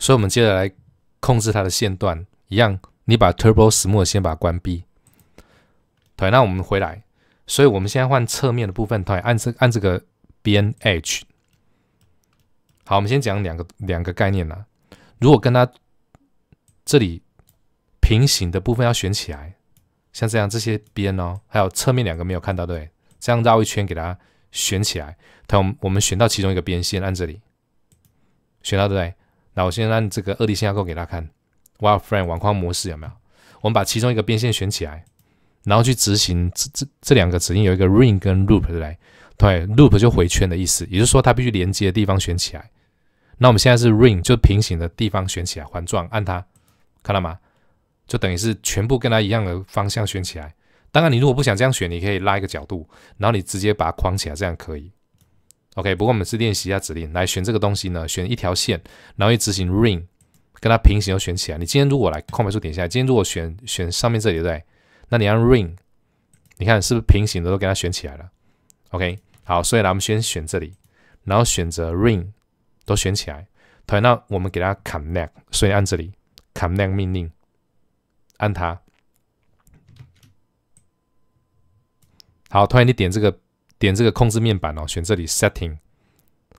所以，我们接着来控制它的线段一样，你把 Turbo s m small 先把它关闭。对，那我们回来，所以我们现在换侧面的部分。对，按这按这个边 H。好，我们先讲两个两个概念呐。如果跟它这里平行的部分要选起来，像这样这些边哦，还有侧面两个没有看到，对，这样绕一圈给它选起来。它，我们选到其中一个边线，按这里，选到对。那我先按这个二 D 信号构给大家看，Wireframe 网框模式有没有？我们把其中一个边线选起来，然后去执行这这这两个指令，有一个 Ring 跟 Loop 来，对，Loop 就回圈的意思，也就是说它必须连接的地方选起来。那我们现在是 Ring，就平行的地方选起来，环状按它，看到吗？就等于是全部跟它一样的方向选起来。当然，你如果不想这样选，你可以拉一个角度，然后你直接把它框起来，这样可以。OK，不过我们是练习一下指令，来选这个东西呢，选一条线，然后一执行 Ring，跟它平行，又选起来。你今天如果来空白处点一下，今天如果选选上面这里对，那你按 Ring，你看是不是平行的都给它选起来了？OK，好，所以呢，我们先选这里，然后选择 Ring 都选起来。同样，那我们给它 Connect，所以按这里 Connect 命令，按它。好，同样你点这个。点这个控制面板哦，选这里 Setting，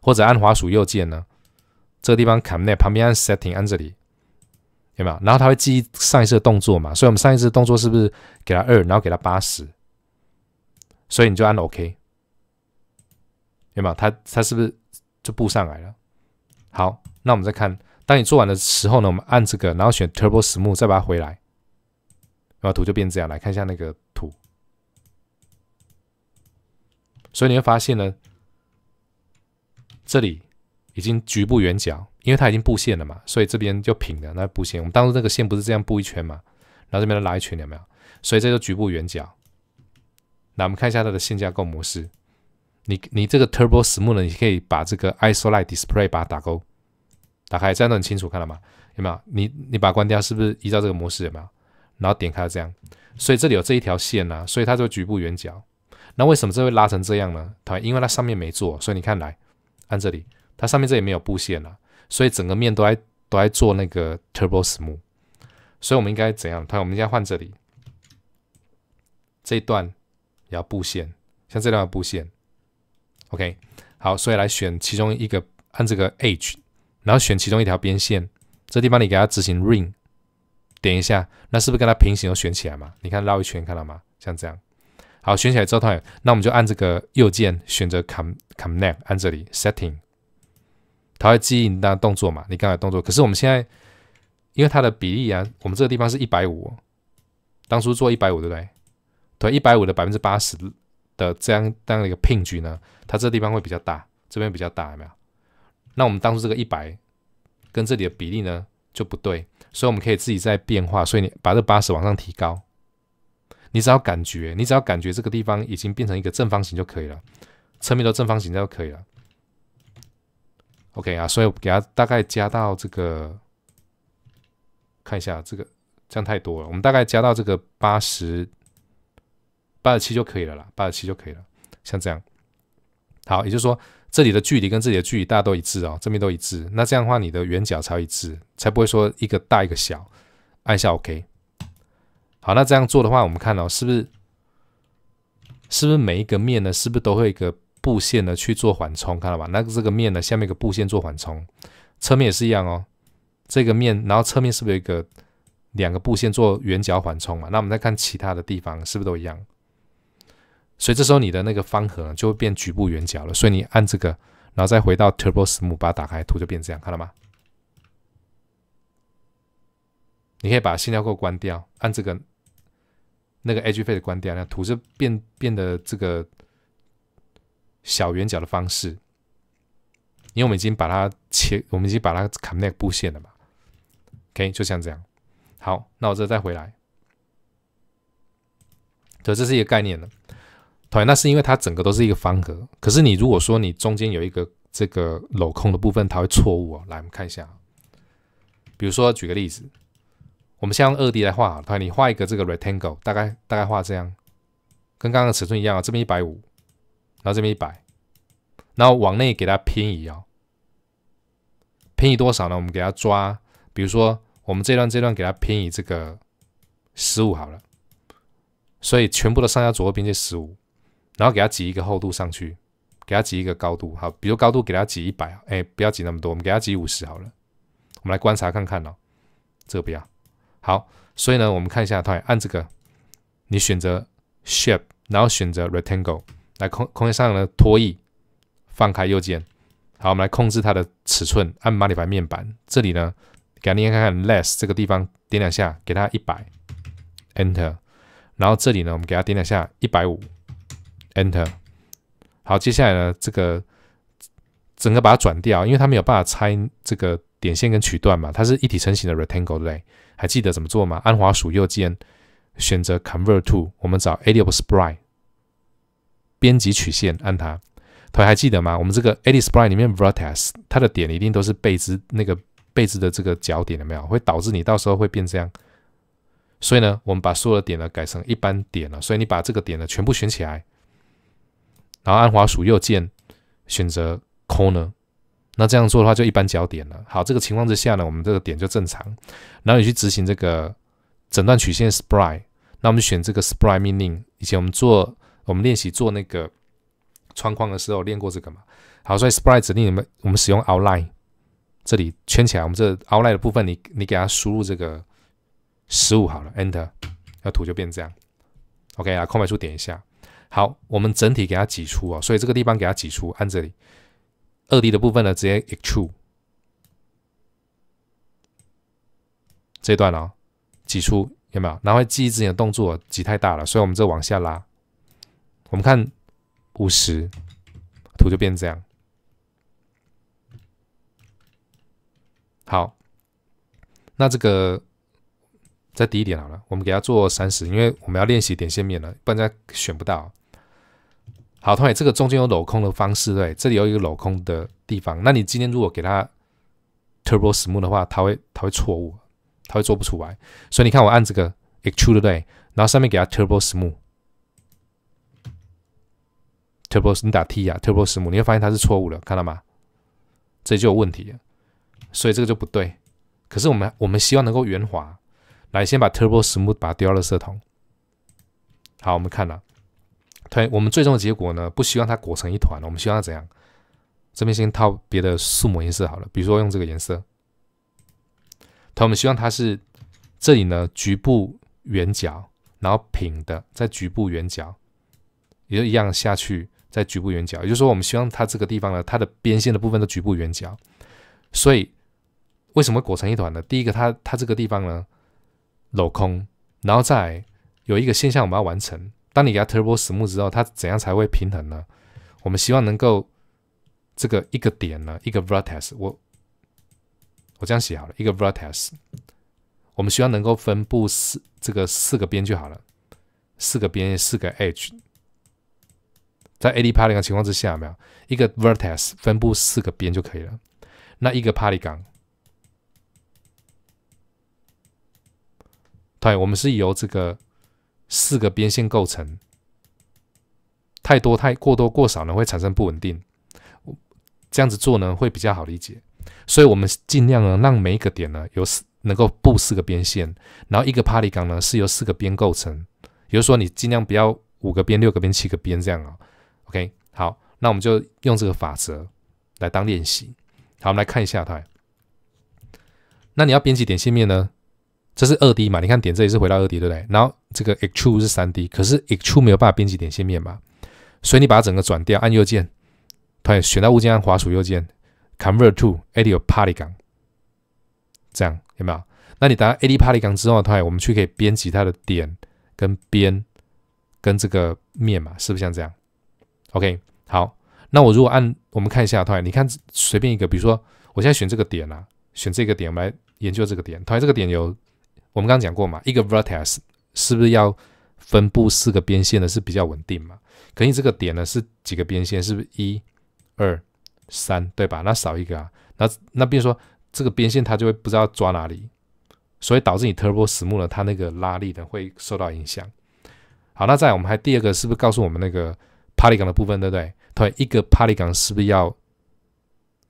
或者按滑鼠右键呢，这个地方 c o m n e t 旁边按 Setting 按这里，有没有？然后它会记忆上一次的动作嘛，所以我们上一次的动作是不是给它二，然后给它八十，所以你就按 OK，有没有？它它是不是就步上来了？好，那我们再看，当你做完的时候呢，我们按这个，然后选 Turbo Smooth，再把它回来，那图就变这样，来看一下那个。所以你会发现呢，这里已经局部圆角，因为它已经布线了嘛，所以这边就平的。那布线，我们当初这个线不是这样布一圈嘛，然后这边拉一圈，有没有？所以这就局部圆角。那我们看一下它的线架构模式，你你这个 Turbo 实木的，你可以把这个 isolated i s p l a y 把它打勾，打开这样都很清楚，看到吗？有没有？你你把它关掉，是不是依照这个模式有没有？然后点开这样，所以这里有这一条线呐，所以它就局部圆角。那为什么这会拉成这样呢？它因为它上面没做，所以你看来按这里，它上面这里没有布线了，所以整个面都在都在做那个 turbo smooth。所以我们应该怎样？它我们现在换这里，这一段也要布线，像这段要布线。OK，好，所以来选其中一个，按这个 H，然后选其中一条边线，这地方你给它执行 ring，点一下，那是不是跟它平行又选起来嘛？你看绕一圈，看到吗？像这样。好，选起来之后，它那我们就按这个右键选择 Com c o n n e c 按这里 Setting，它会记忆你的动作嘛？你刚才动作，可是我们现在因为它的比例啊，我们这个地方是一百五，当初做一百五对不对？对，一百五的百分之八十的这样这样的一个 n 距呢，它这地方会比较大，这边比较大，有没有？那我们当初这个一百跟这里的比例呢就不对，所以我们可以自己再变化，所以你把这八十往上提高。你只要感觉，你只要感觉这个地方已经变成一个正方形就可以了，侧面都正方形就可以了。OK 啊，所以我给它大概加到这个，看一下这个这样太多了，我们大概加到这个八十，八十七就可以了啦，八十七就可以了，像这样。好，也就是说这里的距离跟这里的距离大家都一致啊，这边都一致。那这样的话，你的圆角才一致，才不会说一个大一个小。按下 OK。好，那这样做的话，我们看到是不是是不是每一个面呢？是不是都会一个布线呢去做缓冲？看到吧？那这个面呢，下面一个布线做缓冲，侧面也是一样哦。这个面，然后侧面是不是有一个两个布线做圆角缓冲嘛？那我们再看其他的地方，是不是都一样？所以这时候你的那个方盒就会变局部圆角了。所以你按这个，然后再回到 Turbo s i 把它打开，图就变这样，看到吗？你可以把线条扣关掉，按这个。那个 edge f a d e 关掉，那图就变变得这个小圆角的方式，因为我们已经把它切，我们已经把它 connect 布线了嘛。OK，就像这样。好，那我这再回来，对，这是一个概念了。同那是因为它整个都是一个方格。可是你如果说你中间有一个这个镂空的部分，它会错误哦。来，我们看一下，比如说举个例子。我们先用二 D 来画好你画一个这个 rectangle，大概大概画这样，跟刚刚的尺寸一样啊。这边一百五，然后这边一百，然后往内给它偏移啊。偏移多少呢？我们给它抓，比如说我们这段这段给它偏移这个十五好了。所以全部的上下左右边界十五，然后给它挤一个厚度上去，给它挤一个高度好。比如高度给它挤一百啊，哎不要挤那么多，我们给它挤五十好了。我们来观察看看哦，这个不要。”好，所以呢，我们看一下，它按这个，你选择 shape，然后选择 rectangle，来空空间上呢拖曳，放开右键。好，我们来控制它的尺寸，按马里牌面板，这里呢，给你看看 less 这个地方点两下，给它一百 enter，然后这里呢，我们给它点两下一百五 enter。好，接下来呢，这个整个把它转掉，因为它没有办法拆这个。点线跟曲段嘛，它是一体成型的 rectangle 对不对？还记得怎么做吗？按滑鼠右键选择 Convert to，我们找 Edit Sprite，编辑曲线，按它。同学还记得吗？我们这个 Edit Sprite 里面 Vertex，它的点一定都是背兹那个背兹的这个角点了没有？会导致你到时候会变这样。所以呢，我们把所有的点呢改成一般点了。所以你把这个点呢全部选起来，然后按滑鼠右键选择 Corner。那这样做的话，就一般焦点了。好，这个情况之下呢，我们这个点就正常。然后你去执行这个诊断曲线 spry。那我们选这个 spry 命令。以前我们做我们练习做那个窗框的时候，练过这个嘛？好，所以 spry 指令，你们我们使用 outline，这里圈起来。我们这 outline 的部分，你你给它输入这个十五好了，enter，那图就变这样。OK 啊，空白处点一下。好，我们整体给它挤出啊，所以这个地方给它挤出，按这里。二 D 的部分呢，直接 extrude 这段哦，挤出有没有？然后记忆之前的动作，挤太大了，所以我们这往下拉。我们看五十图就变这样。好，那这个再低一点好了，我们给它做三十，因为我们要练习点线面了，不然它选不到。好，同学，这个中间有镂空的方式，对，这里有一个镂空的地方。那你今天如果给它 Turbo Smooth 的话，它会它会错误，它会做不出来。所以你看，我按这个 e x t r u e 对，然后上面给它 Turbo Smooth，Turbo，你打 T 啊，Turbo Smooth，你会发现它是错误的，看到吗？这里就有问题了，所以这个就不对。可是我们我们希望能够圆滑，来先把 Turbo Smooth 把它丢到色桶。好，我们看了。对，我们最终的结果呢，不希望它裹成一团，我们希望它怎样？这边先套别的素模颜色好了，比如说用这个颜色。对，我们希望它是这里呢局部圆角，然后平的，在局部圆角，也就一样下去，在局部圆角，也就是说，我们希望它这个地方呢，它的边线的部分都局部圆角。所以，为什么裹成一团呢？第一个，它它这个地方呢镂空，然后再有一个现象我们要完成。当你它 Turbo 实木之后，它怎样才会平衡呢？我们希望能够这个一个点呢，一个 Vertex，我我这样写好了，一个 Vertex，我们希望能够分布四这个四个边就好了，四个边四个 Edge，在 AD Parting 的情况之下，没有一个 Vertex 分布四个边就可以了。那一个 Parting，对，我们是由这个。四个边线构成，太多太过多过少呢会产生不稳定，这样子做呢会比较好理解，所以我们尽量呢让每一个点呢有四能够布四个边线，然后一个帕里港呢是由四个边构成，比如说你尽量不要五个边、六个边、七个边这样啊。OK，好，那我们就用这个法则来当练习。好，我们来看一下它。那你要编辑点线面呢？这是二 D 嘛？你看点这里是回到二 D 对不对？然后。这个 extrude 是 3D，可是 extrude 没有办法编辑点线面嘛，所以你把它整个转掉，按右键，它也选到物件，按滑鼠右键，convert to adi polygon，这样有没有？那你打 adi polygon 之后，它也我们去可以编辑它的点跟边跟这个面嘛，是不是像这样？OK，好，那我如果按，我们看一下，它你看随便一个，比如说我现在选这个点啊，选这个点，我们来研究这个点，它这个点有我们刚刚讲过嘛，一个 vertex。是不是要分布四个边线呢？是比较稳定嘛？可你这个点呢是几个边线？是不是一、二、三，对吧？那少一个啊，那那比如说这个边线它就会不知道抓哪里，所以导致你 turbo 实了，它那个拉力呢会受到影响。好，那再我们还第二个是不是告诉我们那个 party 柱的部分，对不对？对，一个 party 柱是不是要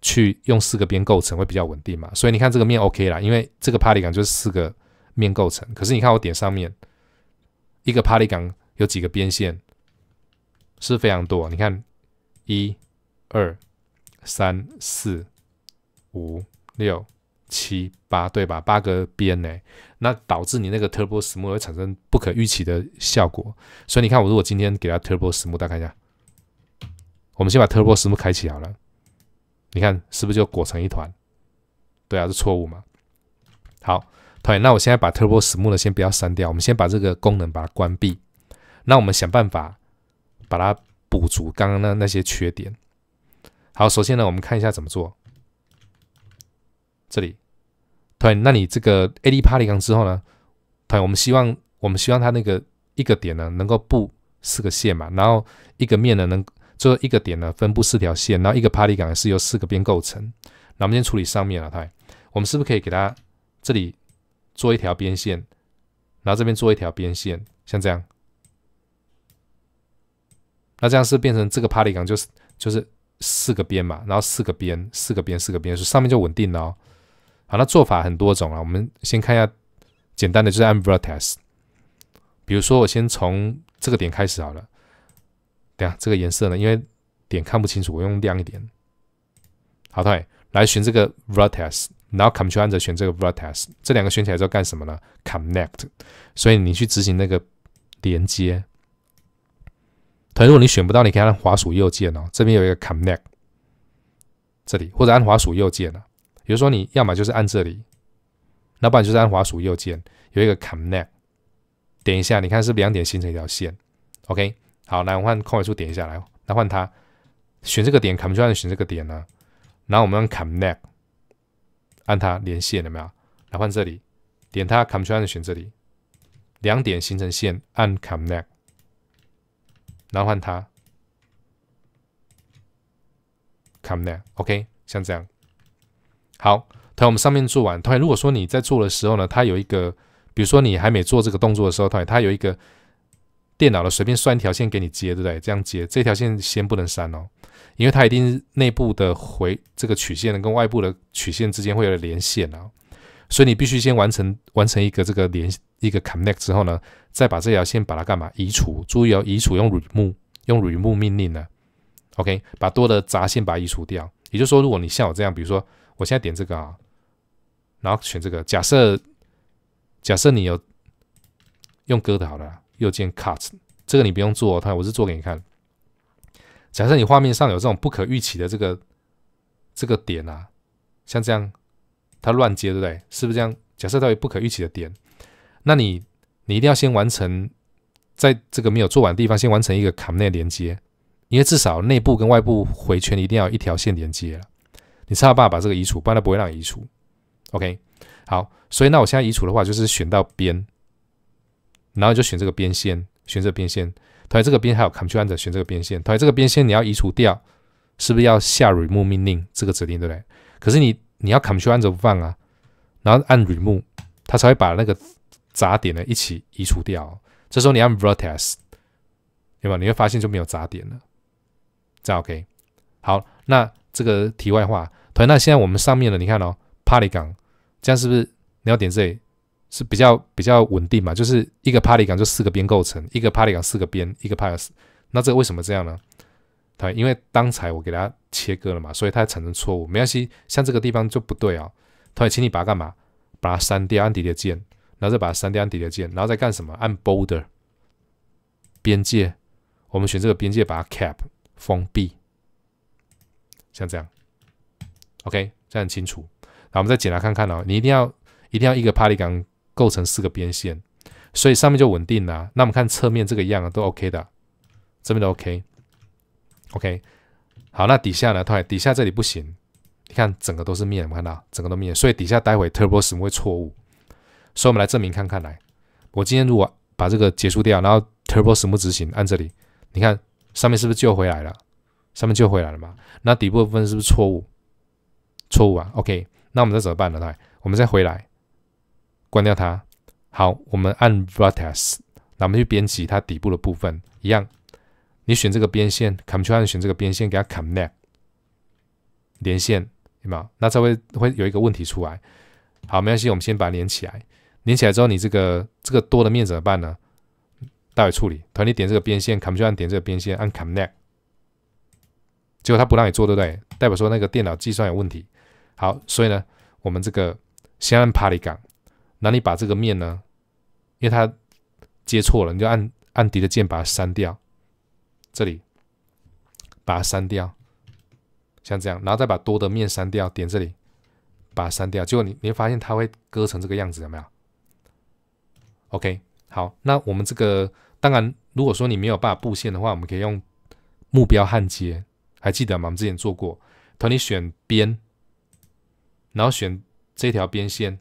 去用四个边构成会比较稳定嘛？所以你看这个面 OK 啦，因为这个 party 柱就是四个面构成。可是你看我点上面。一个帕里港有几个边线是非常多，你看，一、二、三、四、五、六、七、八，对吧？八个边呢，那导致你那个 turbo 目会产生不可预期的效果。所以你看，我如果今天给它 turbo 目，大家看一下，我们先把 turbo 目开启好了，你看是不是就裹成一团？对啊，是错误嘛？好。对，那我现在把 Turbo o 木 h 先不要删掉，我们先把这个功能把它关闭。那我们想办法把它补足刚刚的那些缺点。好，首先呢，我们看一下怎么做。这里，对，那你这个 AD Party 港之后呢，对，我们希望我们希望它那个一个点呢能够布四个线嘛，然后一个面呢能做一个点呢分布四条线，然后一个 Party 港是由四个边构成。那我们先处理上面啊，对，我们是不是可以给它这里？做一条边线，然后这边做一条边线，像这样。那这样是变成这个 p party，港，就是就是四个边嘛。然后四个边，四个边，四个边，所以上面就稳定了。哦。好，那做法很多种啊。我们先看一下简单的，就是按 Rotate。比如说我先从这个点开始好了。等下这个颜色呢，因为点看不清楚，我用亮一点。好，对，来选这个 Rotate。然后 Ctrl 按着选这个 Vertex，这两个选起来之后干什么呢？Connect。所以你去执行那个连接。同如果你选不到，你可以按滑鼠右键哦，这边有一个 Connect，这里或者按滑鼠右键啊。比如说你要么就是按这里，那不然就是按滑鼠右键，有一个 Connect，点一下，你看是不是两点形成一条线？OK，好，来我们换空白处点一下，来来换它，选这个点，Ctrl 按选这个点呢，然后我们 Connect。按它连线了没有？来换这里，点它，Ctrl 选这里，两点形成线，按 Ctrl，然后换它，Ctrl，OK，像这样。好，同学，我们上面做完。同学，如果说你在做的时候呢，它有一个，比如说你还没做这个动作的时候，同样它有一个。电脑的随便拴一条线给你接，对不对？这样接这条线先不能删哦，因为它一定内部的回这个曲线跟外部的曲线之间会有连线啊，所以你必须先完成完成一个这个连一个 connect 之后呢，再把这条线把它干嘛移除？注意哦，移除用 remove 用 remove 命令呢。OK，把多的杂线把它移除掉。也就是说，如果你像我这样，比如说我现在点这个啊，然后选这个，假设假设你有用割的好了。右键 Cut，这个你不用做，它我是做给你看。假设你画面上有这种不可预期的这个这个点啊，像这样，它乱接，对不对？是不是这样？假设它有不可预期的点，那你你一定要先完成，在这个没有做完的地方先完成一个 c o m 内连接，因为至少内部跟外部回圈一定要一条线连接了。你差办法把这个移除，不然它不会让你移除。OK，好，所以那我现在移除的话就是选到边。然后就选这个边线，选这个边线。同样这个边还有 Ctrl 着选这个边线。同样这个边线你要移除掉，是不是要下 Remove 命令这个指令，对不对？可是你你要 Ctrl 按不放啊，然后按 Remove，它才会把那个杂点呢一起移除掉。这时候你按 Vertex，对吧？你会发现就没有杂点了。这样 OK，好。那这个题外话，同样那现在我们上面的你看哦，Party 港，这样是不是你要点这里？是比较比较稳定嘛，就是一个 party 杆就四个边构成，一个 party 杆四个边，一个 pyrs。那这个为什么这样呢？它因为刚才我给它切割了嘛，所以它产生错误，没关系，像这个地方就不对啊。同会请你把它干嘛？把它删掉，按底的键，然后再把它删掉，按底的键，然后再干什么？按 border 边界，我们选这个边界把它 cap 封闭，像这样，OK，这样清楚。然后我们再检查看看哦，你一定要一定要一个 party 杆。构成四个边线，所以上面就稳定了。那我们看侧面这个样都 OK 的，这边都 OK，OK。好，那底下呢？对，底下这里不行。你看，整个都是面，我们看到整个都面，所以底下待会 Turbo 什么会错误。所以我们来证明看看来。我今天如果把这个结束掉，然后 Turbo 什么执行按这里，你看上面是不是救回来了？上面救回来了嘛？那底部部分是不是错误？错误啊。OK，那我们再怎么办呢？来，我们再回来。关掉它。好，我们按 vertex，我们去编辑它底部的部分。一样，你选这个边线，Ctrl 按选这个边线，给它 connect 连线，有没有？那这会会有一个问题出来。好，没关系，我们先把它连起来。连起来之后，你这个这个多的面怎么办呢？待会处理。团理，点这个边线，Ctrl 按点这个边线，按 connect，结果他不让你做，对不对？代表说那个电脑计算有问题。好，所以呢，我们这个先按 polygon。那你把这个面呢，因为它接错了，你就按按 D 的键把它删掉，这里把它删掉，像这样，然后再把多的面删掉，点这里把它删掉，结果你你会发现它会割成这个样子，有没有？OK，好，那我们这个当然，如果说你没有办法布线的话，我们可以用目标焊接，还记得吗？我们之前做过，同你选边，然后选这条边线。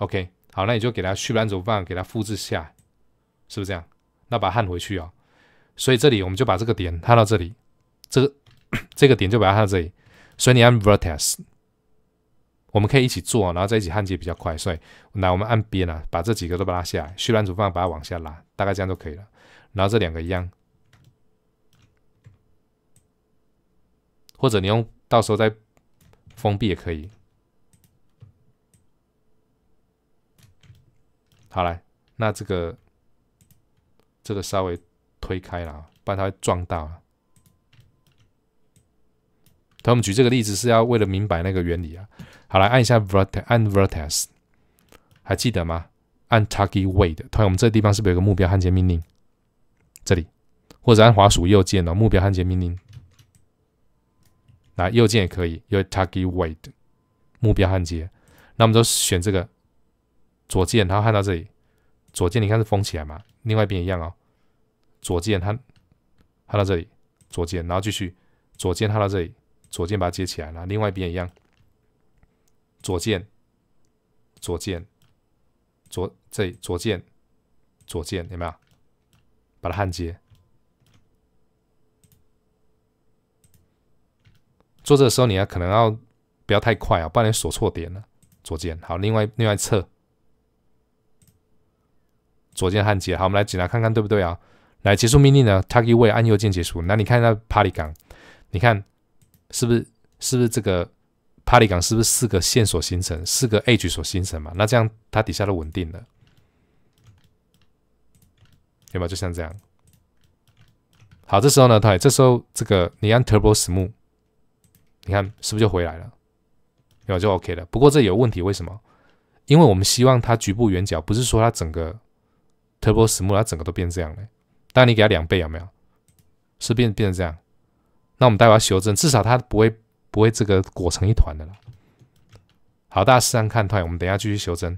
OK，好，那你就给它序栏组放，给它复制下，是不是这样？那把它焊回去哦。所以这里我们就把这个点焊到这里，这个这个点就把它焊到这里。所以你按 Vertex，我们可以一起做，然后在一起焊接比较快。所以来，我们按边啊，把这几个都把它下来，序栏组放把它往下拉，大概这样就可以了。然后这两个一样，或者你用到时候再封闭也可以。好来，那这个这个稍微推开了，不然它会撞到。同学们举这个例子是要为了明白那个原理啊。好来，按一下 vertex，按 vertex，还记得吗？按 target weight。同学们，这地方是不是有个目标焊接命令？这里，或者按滑鼠右键哦，目标焊接命令。来，右键也可以，有 target weight 目标焊接。那我们就选这个。左键，然后焊到这里。左键，你看是封起来嘛？另外一边一样哦。左键，焊焊到这里。左键，然后继续左键焊到这里。左键把它接起来然后另外一边一样。左键，左键，左这里左键，左键有没有？把它焊接。做这个时候，你要可能要不要太快啊，不然你锁错点了。左键，好，另外另外侧。左键焊接，好，我们来检查看看对不对啊？来结束命令呢 t u g g y 位按右键结束。那你看一下帕里港，你看是不是是不是这个帕里港是不是四个线所形成，四个 H 所形成嘛？那这样它底下都稳定了，有没有？就像这样。好，这时候呢，它这时候这个你按 Turbo Smooth，你看是不是就回来了？有就 OK 了。不过这有问题，为什么？因为我们希望它局部圆角，不是说它整个。Turbo Smooth，它整个都变这样了。但你给它两倍有没有？是变变成这样。那我们待会要修正，至少它不会不会这个裹成一团的了。好，大家试看看，我们等一下继续修正。